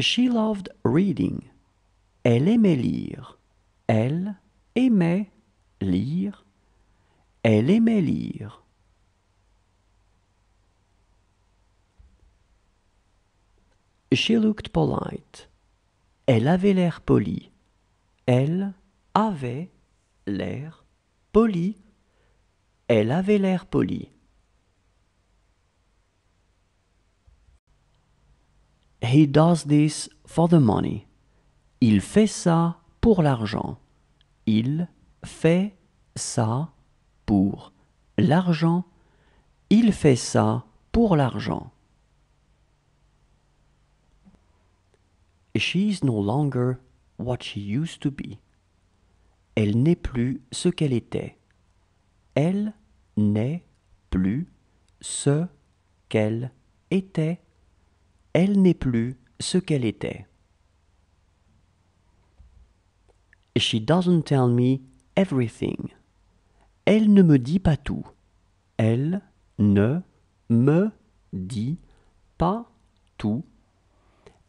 She loved reading. Elle aimait lire. Elle aimait lire. Elle aimait lire. She looked polite. Elle avait l'air poli. Elle avait l'air poli. Elle avait l'air poli. He does this for the money. Il fait ça pour l'argent. Il fait ça pour l'argent. Il fait ça pour l'argent. She's no longer what she used to be. Elle n'est plus ce qu'elle était. Elle n'est plus ce qu'elle était elle n'est plus ce qu'elle était. She doesn't tell me everything. Elle ne me dit pas tout. Elle ne me dit pas tout.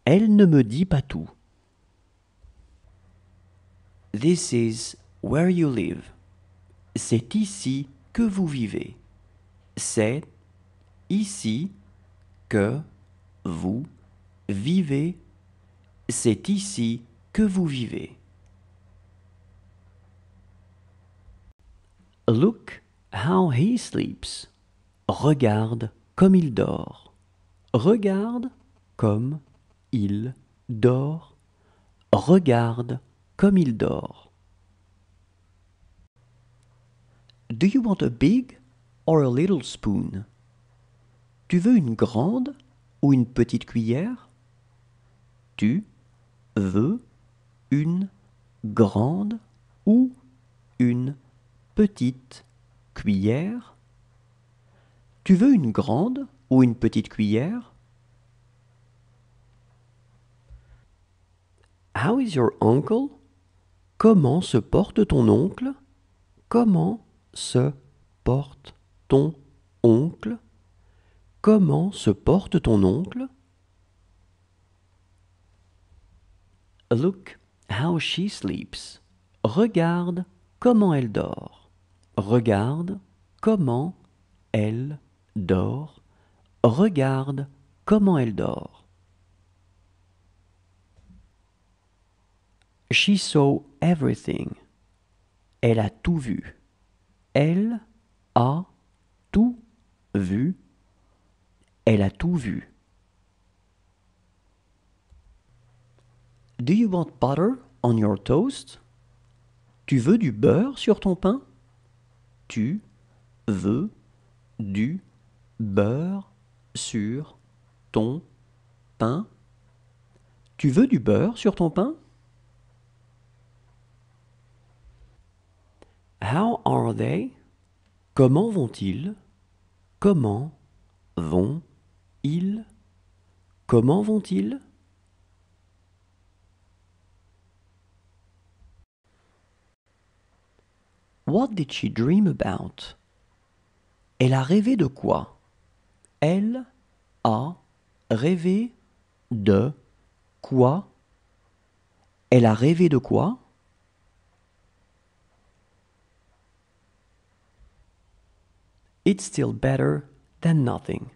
Elle ne me dit pas tout. This is where you live. C'est ici que vous vivez. C'est ici que vous vivez, c'est ici que vous vivez. Look how he sleeps. Regarde comme il dort. Regarde comme il dort. Regarde comme il dort. Do you want a big or a little spoon? Tu veux une grande ou une petite cuillère Tu veux une grande ou une petite cuillère Tu veux une grande ou une petite cuillère How is your uncle Comment se porte ton oncle Comment se porte ton oncle Comment se porte ton oncle? Look how she sleeps. Regarde comment elle dort. Regarde comment elle dort. Regarde comment elle dort. She saw everything. Elle a tout vu. Elle a tout vu. Elle a tout vu. Do you want butter on your toast? Tu veux du beurre sur ton pain? Tu veux du beurre sur ton pain? Tu veux du beurre sur ton pain? How are they? Comment vont-ils? Comment vont ils, comment vont-ils What did she dream about Elle a rêvé de quoi Elle a rêvé de quoi Elle a rêvé de quoi It's still better than nothing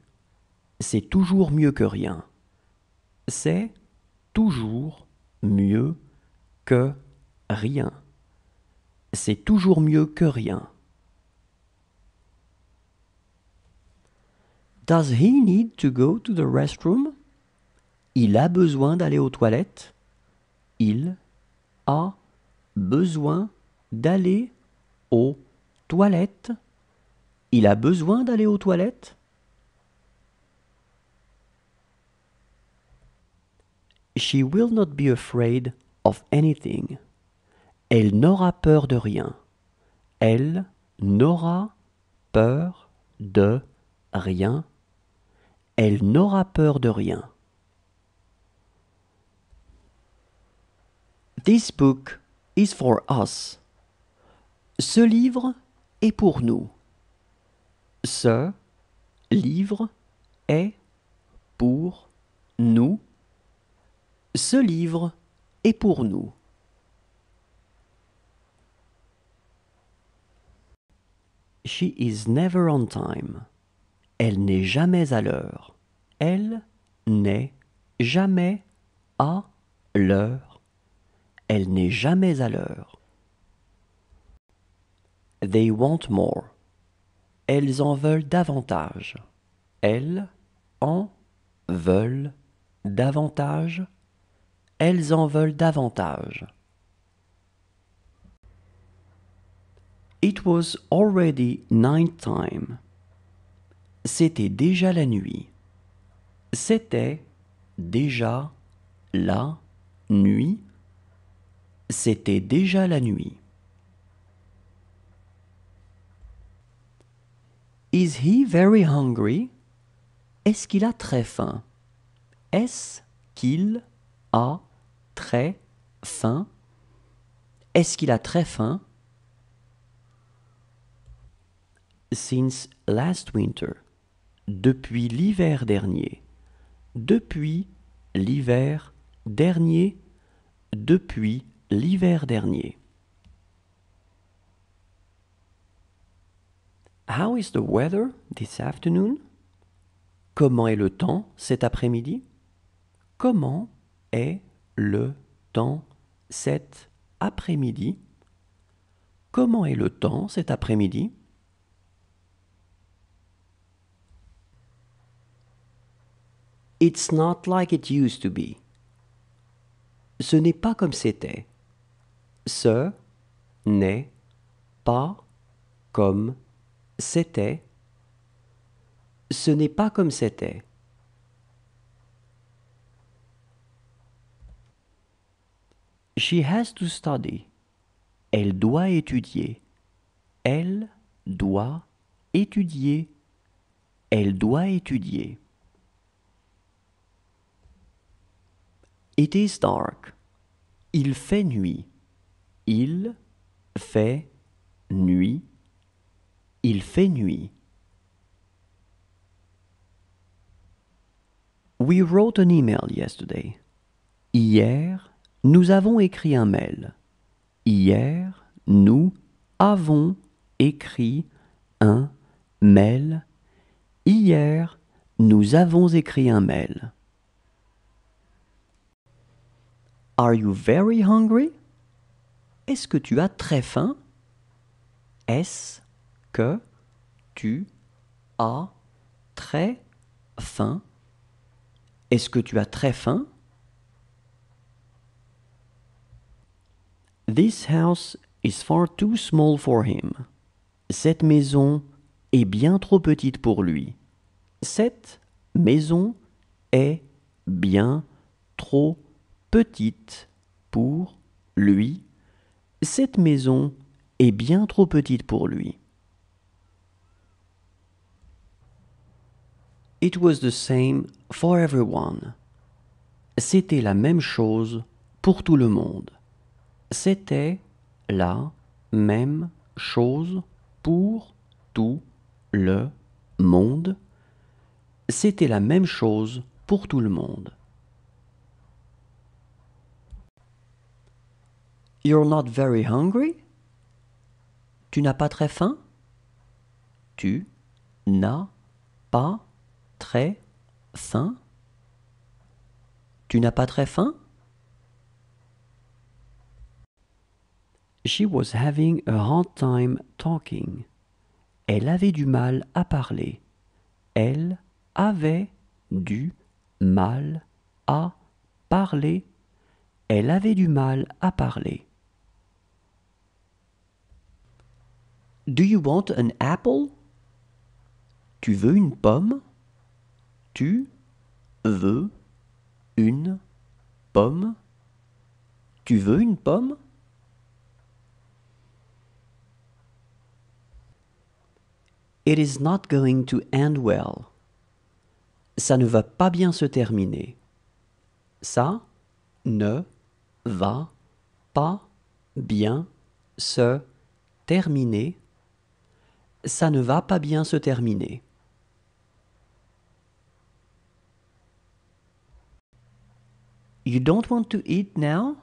c'est toujours mieux que rien. C'est toujours mieux que rien. C'est toujours mieux que rien. Does he need to go to the restroom? Il a besoin d'aller aux toilettes. Il a besoin d'aller aux toilettes. Il a besoin d'aller aux toilettes. She will not be afraid of anything. Elle n'aura peur de rien. Elle n'aura peur de rien. Elle n'aura peur de rien. This book is for us. Ce livre est pour nous. Ce livre est pour nous. Ce livre est pour nous. She is never on time. Elle n'est jamais à l'heure. Elle n'est jamais à l'heure. Elle n'est jamais à l'heure. They want more. Elles en veulent davantage. Elles en veulent davantage elles en veulent davantage. It was already night time. C'était déjà la nuit. C'était déjà la nuit. C'était déjà la nuit. Is he very hungry? Est-ce qu'il a très faim? Est-ce qu'il a très fin. Est-ce qu'il a très faim Since last winter. Depuis l'hiver dernier. Depuis l'hiver dernier. Depuis l'hiver dernier. How is the weather this afternoon? Comment est le temps cet après-midi? Comment est le temps cet après-midi Comment est le temps cet après-midi It's not like it used to be. Ce n'est pas comme c'était. Ce n'est pas comme c'était. Ce n'est pas comme c'était. She has to study. Elle doit étudier. Elle doit étudier. Elle doit étudier. It is dark. Il fait nuit. Il fait nuit. Il fait nuit. We wrote an email yesterday. Hier, nous avons écrit un mail. Hier, nous avons écrit un mail. Hier, nous avons écrit un mail. Are you very hungry? Est-ce que tu as très faim? Est-ce que tu as très faim? Est-ce que tu as très faim? This house is far too small for him. Cette maison est bien trop petite pour lui. Cette maison est bien trop petite pour lui. Cette maison est bien trop petite pour lui. It was the same for everyone. C'était la même chose pour tout le monde. C'était la même chose pour tout le monde. C'était la même chose pour tout le monde. You're not very hungry? Tu n'as pas très faim? Tu n'as pas très faim? Tu n'as pas très faim? She was having a hard time talking. Elle avait du mal à parler. Elle avait du mal à parler. Elle avait du mal à parler. Do you want an apple? Tu veux une pomme? Tu veux une pomme? Tu veux une pomme? It is not going to end well. Ça ne va pas bien se terminer. Ça ne va pas bien se terminer. Ça ne va pas bien se terminer. You don't want to eat now?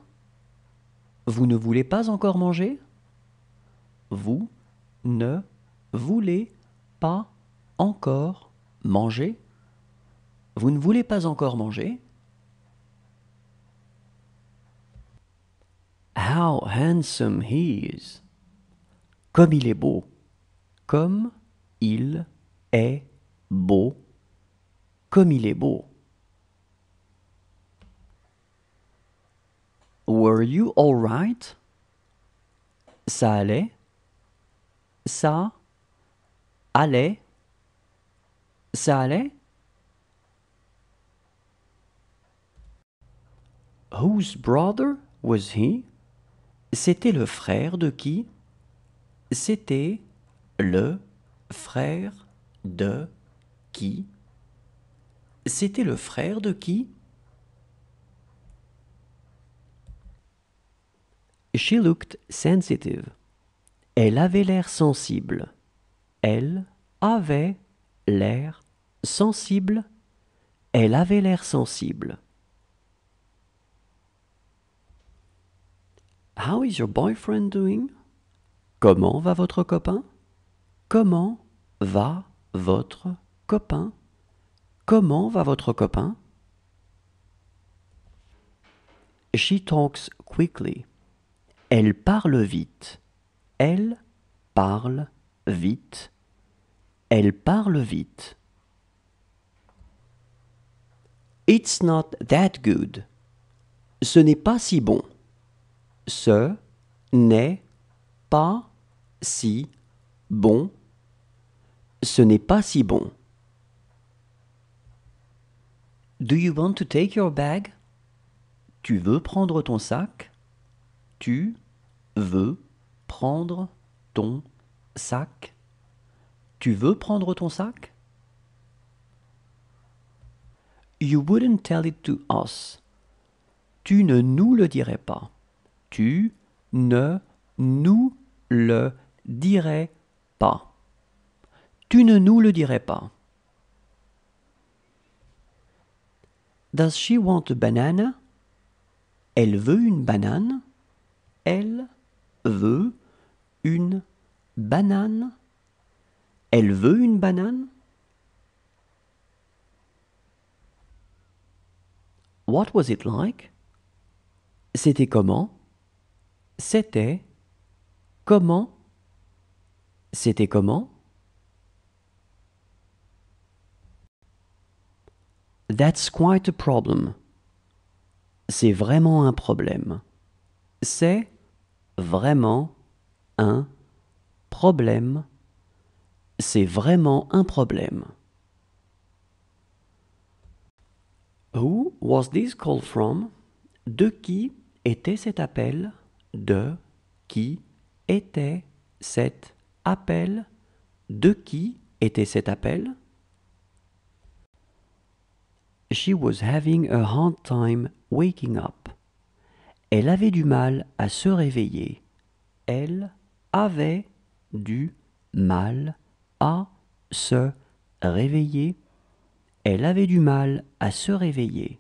Vous ne voulez pas encore manger? Vous ne voulez pas encore manger Vous ne voulez pas encore manger How handsome he is. Comme il est beau. Comme il est beau. Comme il est beau. Were you all right? Ça allait? Ça allait Ça allait Whose brother was he C'était le frère de qui C'était le frère de qui C'était le frère de qui She looked sensitive. Elle avait l'air sensible. Elle avait l'air sensible. Elle avait l'air sensible. How is your boyfriend doing? Comment va votre copain? Comment va votre copain? Comment va votre copain? She talks quickly. Elle parle vite. Elle parle vite. Elle parle vite. It's not that good. Ce n'est pas si bon. Ce n'est pas si bon. Ce n'est pas si bon. Do you want to take your bag? Tu veux prendre ton sac? Tu veux prendre ton Sac Tu veux prendre ton sac You wouldn't tell it to us. Tu ne nous le dirais pas. Tu ne nous le dirais pas. Tu ne nous le dirais pas. Does she want a banana? Elle veut une banane. Elle veut une banane Elle veut une banane What was it like C'était comment C'était comment C'était comment That's quite a problem. C'est vraiment un problème. C'est vraiment un problème, c'est vraiment un problème. Who was this call from? De qui était cet appel? De qui était cet appel? De qui était cet appel? She was having a hard time waking up. Elle avait du mal à se réveiller. Elle avait du mal à se réveiller. Elle avait du mal à se réveiller.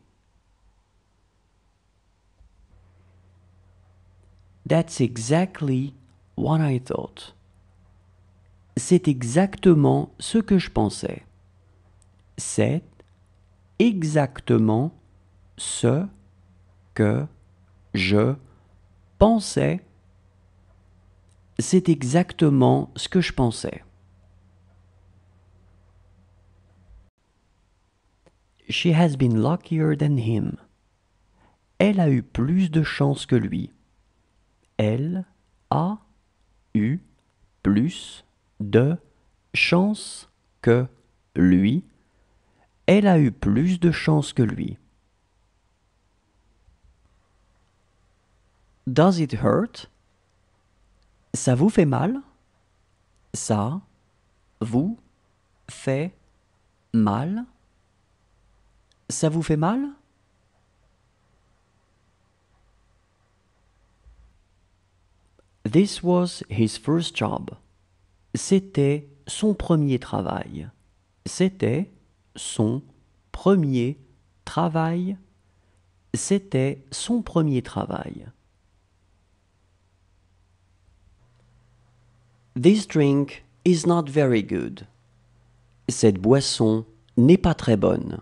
That's exactly what I thought. C'est exactement ce que je pensais. C'est exactement ce que je pensais c'est exactement ce que je pensais. She has been luckier than him. Elle a eu plus de chance que lui. Elle a eu plus de chance que lui. Elle a eu plus de chance que lui. Does it hurt? Ça vous fait mal Ça vous fait mal Ça vous fait mal This was his first job. C'était son premier travail. C'était son premier travail. C'était son premier travail. This drink is not very good. Cette boisson n'est pas très bonne.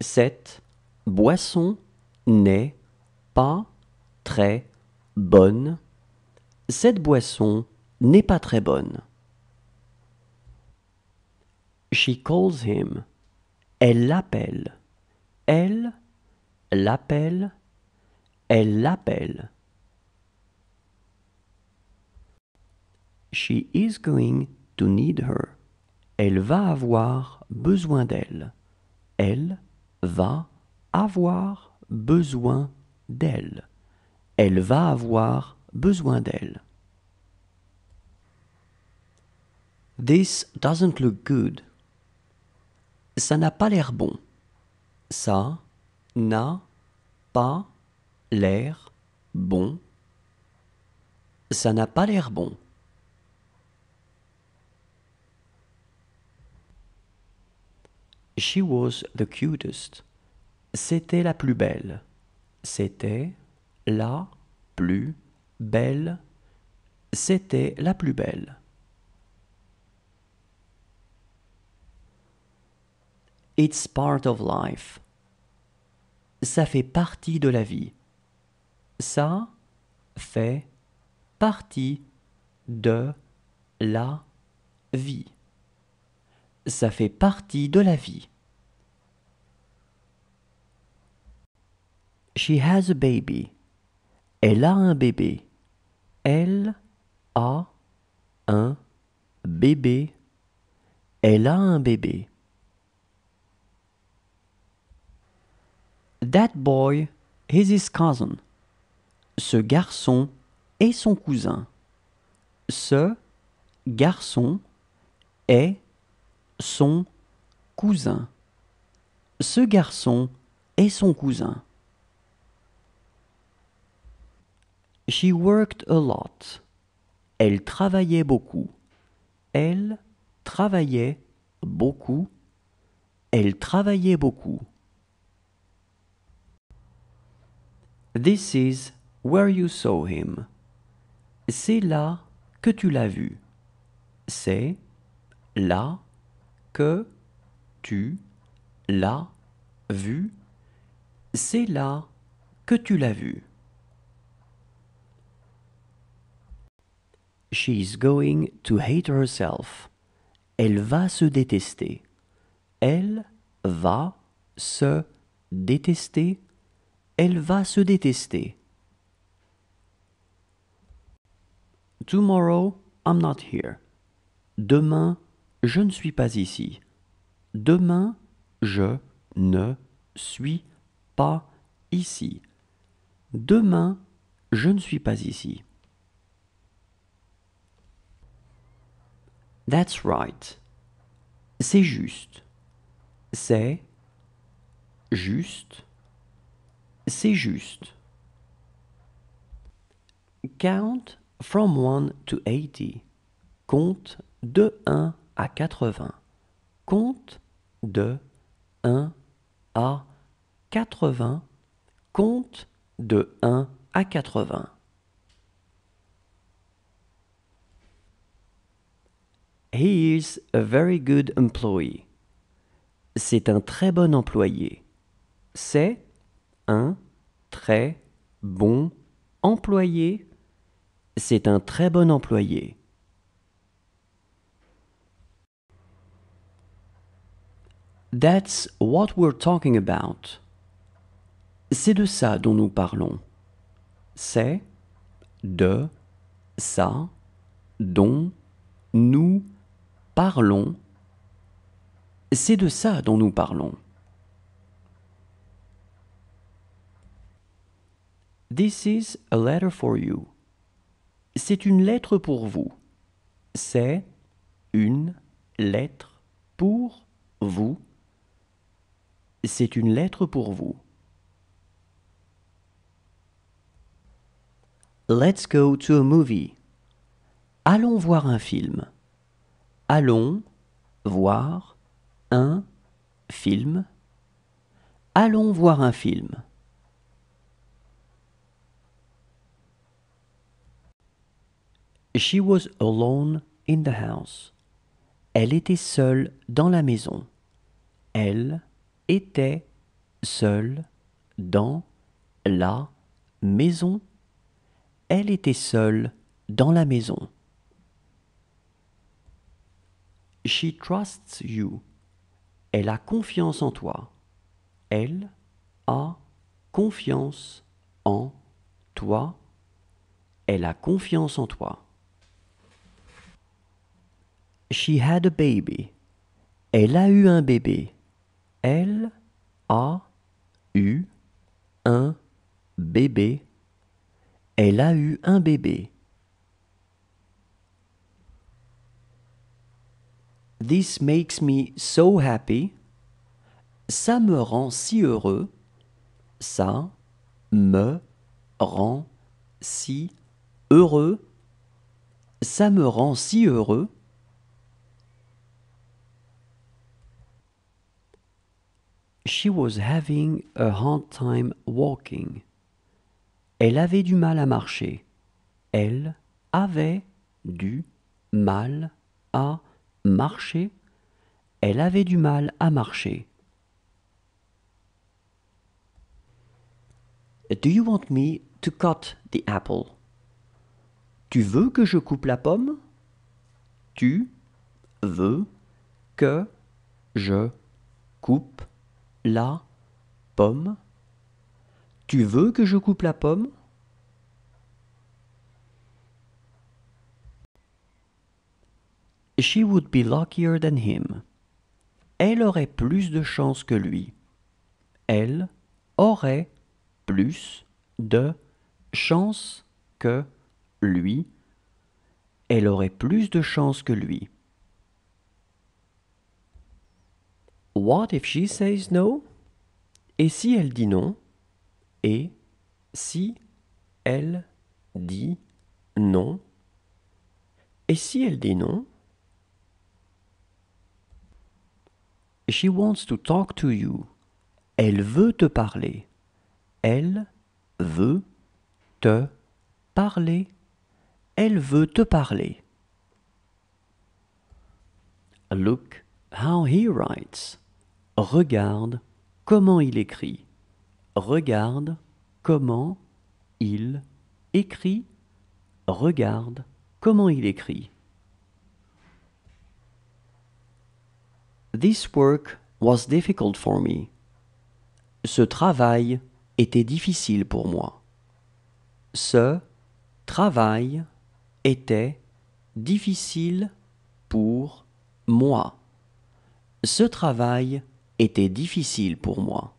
Cette boisson n'est pas très bonne. Cette boisson n'est pas très bonne. She calls him. Elle l'appelle. Elle l'appelle. Elle l'appelle. She is going to need her. Elle va avoir besoin d'elle. Elle va avoir besoin d'elle. Elle va avoir besoin d'elle. This doesn't look good. Ça n'a pas l'air bon. Ça n'a pas l'air bon. Ça n'a pas l'air bon. She was the cutest. C'était la plus belle. C'était la plus belle. C'était la plus belle. It's part of life. Ça fait partie de la vie. Ça fait partie de la vie ça fait partie de la vie. She has a baby. Elle a un bébé. Elle a un bébé. Elle a un bébé. That boy is his cousin. Ce garçon est son cousin. Ce garçon est son cousin. Ce garçon est son cousin. She worked a lot. Elle travaillait beaucoup. Elle travaillait beaucoup. Elle travaillait beaucoup. This is where you saw him. C'est là que tu l'as vu. C'est là que tu l'as vu. C'est là que tu l'as vu. is going to hate herself. Elle va se détester. Elle va se détester. Elle va se détester. Tomorrow, I'm not here. Demain, je ne suis pas ici. Demain, je ne suis pas ici. Demain, je ne suis pas ici. That's right. C'est juste. C'est juste. C'est juste. Count from one to eighty. Compte de 1 à 80. Compte de 1 à 80. Compte de 1 à 80. He is a very good employee. C'est un très bon employé. C'est un très bon employé. C'est un très bon employé. That's what we're talking about. C'est de ça dont nous parlons. C'est de ça dont nous parlons. C'est de ça dont nous parlons. This is a letter for you. C'est une lettre pour vous. C'est une lettre pour vous. C'est une lettre pour vous. Let's go to a movie. Allons voir un film. Allons voir un film. Allons voir un film. She was alone in the house. Elle était seule dans la maison. Elle était seule dans la maison. Elle était seule dans la maison. She trusts you. Elle a confiance en toi. Elle a confiance en toi. Elle a confiance en toi. She had a baby. Elle a eu un bébé. Elle a eu un bébé. Elle a eu un bébé. This makes me so happy. Ça me rend si heureux. Ça me rend si heureux. Ça me rend si heureux. She was having a hard time walking. Elle avait du mal à marcher. Elle avait du mal à marcher. Elle avait du mal à marcher. Do you want me to cut the apple? Tu veux que je coupe la pomme? Tu veux que je coupe la pomme. Tu veux que je coupe la pomme She would be luckier than him. Elle aurait plus de chance que lui. Elle aurait plus de chance que lui. Elle aurait plus de chance que lui. What if she says no? Et si elle dit non? Et si elle dit non? Et si elle dit non? She wants to talk to you. Elle veut te parler. Elle veut te parler. Elle veut te parler. Look how he writes. Regarde comment il écrit. Regarde comment il écrit. Regarde comment il écrit. This work was difficult for me. Ce travail était difficile pour moi. Ce travail était difficile pour moi. Ce travail était difficile pour moi.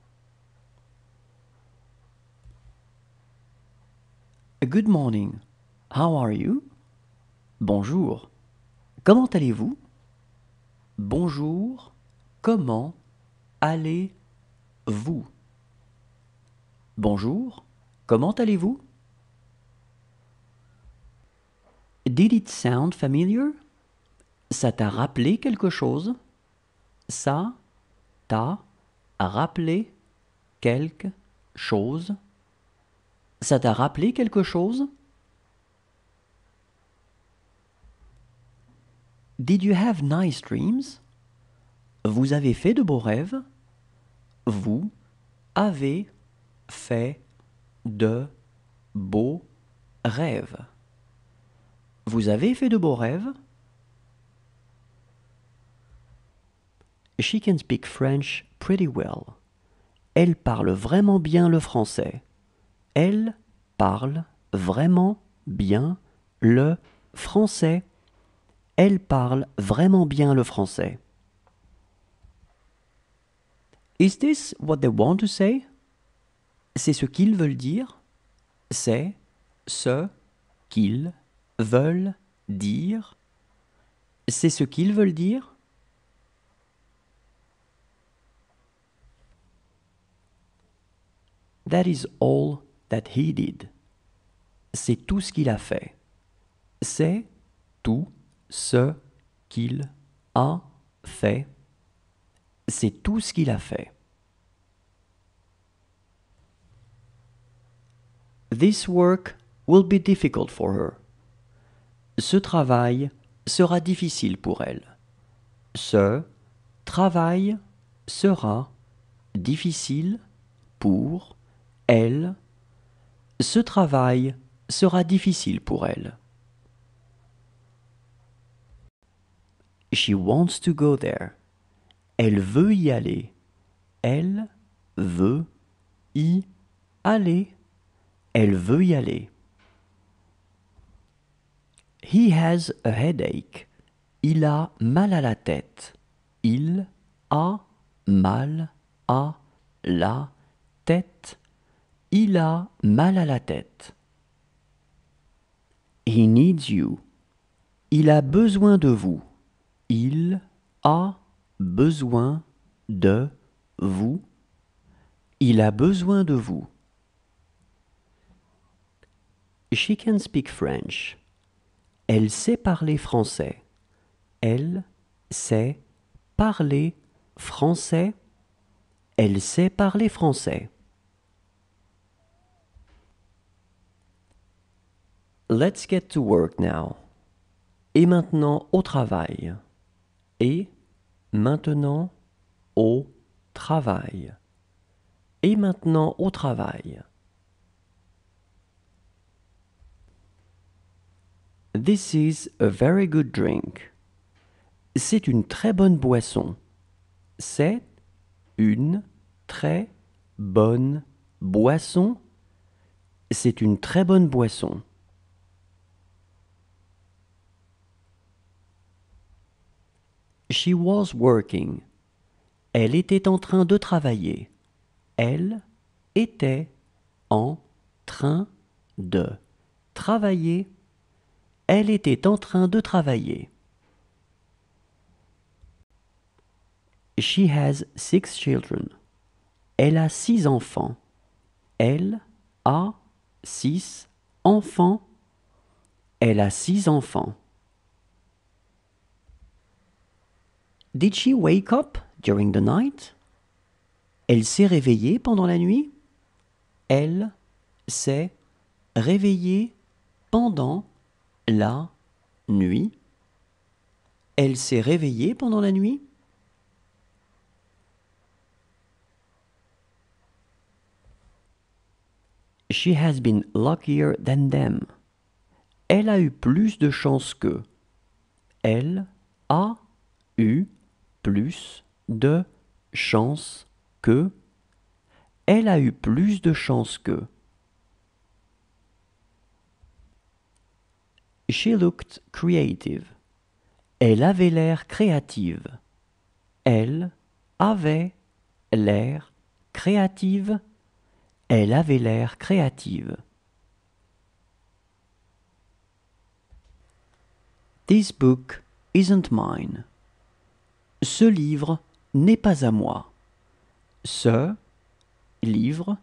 Good morning. How are you? Bonjour. Comment allez-vous? Bonjour. Comment allez-vous? Bonjour. Comment allez-vous? Did it sound familiar? Ça t'a rappelé quelque chose? Ça t'a rappelé quelque chose Ça t'a rappelé quelque chose Did you have nice dreams Vous avez fait de beaux rêves Vous avez fait de beaux rêves. Vous avez fait de beaux rêves She can speak French pretty well. Elle parle vraiment bien le français. Elle parle vraiment bien le français. Elle parle vraiment bien le français. Is this what they want to say? C'est ce qu'ils veulent dire. C'est ce qu'ils veulent dire. C'est ce qu'ils veulent dire. That is all that he did. C'est tout ce qu'il a fait. C'est tout ce qu'il a fait. C'est tout ce qu'il a fait. This work will be difficult for her. Ce travail sera difficile pour elle. Ce travail sera difficile pour elle, ce travail sera difficile pour elle. She wants to go there. Elle veut y aller. Elle veut y aller. Elle veut y aller. He has a headache. Il a mal à la tête. Il a mal à la tête. Il a mal à la tête. He needs you. Il a besoin de vous. Il a besoin de vous. Il a besoin de vous. She can speak French. Elle sait parler français. Elle sait parler français. Elle sait parler français. Let's get to work now. Et maintenant au travail. Et maintenant au travail. Et maintenant au travail. This is a very good drink. C'est une très bonne boisson. C'est une très bonne boisson. C'est une très bonne boisson. She was working. Elle était en train de travailler. Elle était en train de travailler. Elle était en train de travailler. She has six children. Elle a six enfants. Elle a six enfants. Elle a six enfants. Did she wake up during the night? Elle s'est réveillée pendant la nuit? Elle s'est réveillée pendant la nuit. Elle s'est réveillée pendant la nuit? She has been luckier than them. Elle a eu plus de chance que. Elle a eu plus de chance que. Elle a eu plus de chance que. She looked creative. Elle avait l'air créative. Elle avait l'air créative. Elle avait l'air créative. This book isn't mine. Ce livre n'est pas à moi. Ce livre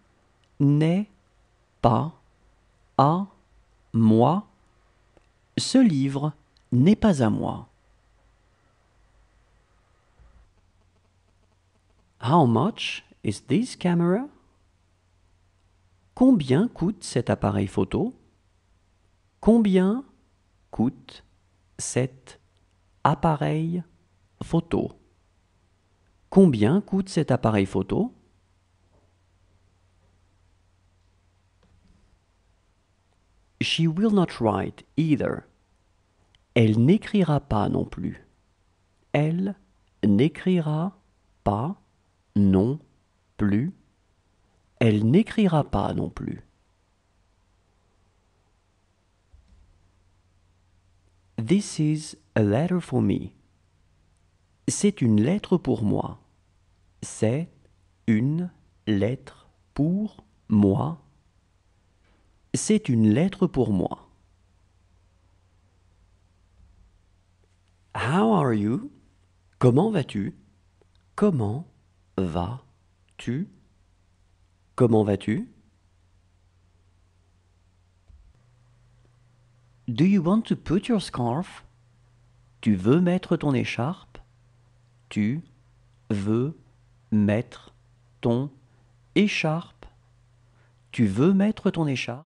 n'est pas à moi. Ce livre n'est pas à moi. How much is this camera? Combien coûte cet appareil photo? Combien coûte cet appareil photo. Combien coûte cet appareil photo She will not write either. Elle n'écrira pas non plus. Elle n'écrira pas non plus. Elle n'écrira pas non plus. This is a letter for me. C'est une lettre pour moi. C'est une lettre pour moi. C'est une lettre pour moi. How are you? Comment vas-tu? Comment vas-tu? Comment vas-tu? Do you want to put your scarf? Tu veux mettre ton écharpe? tu veux mettre ton écharpe Tu veux mettre ton écharpe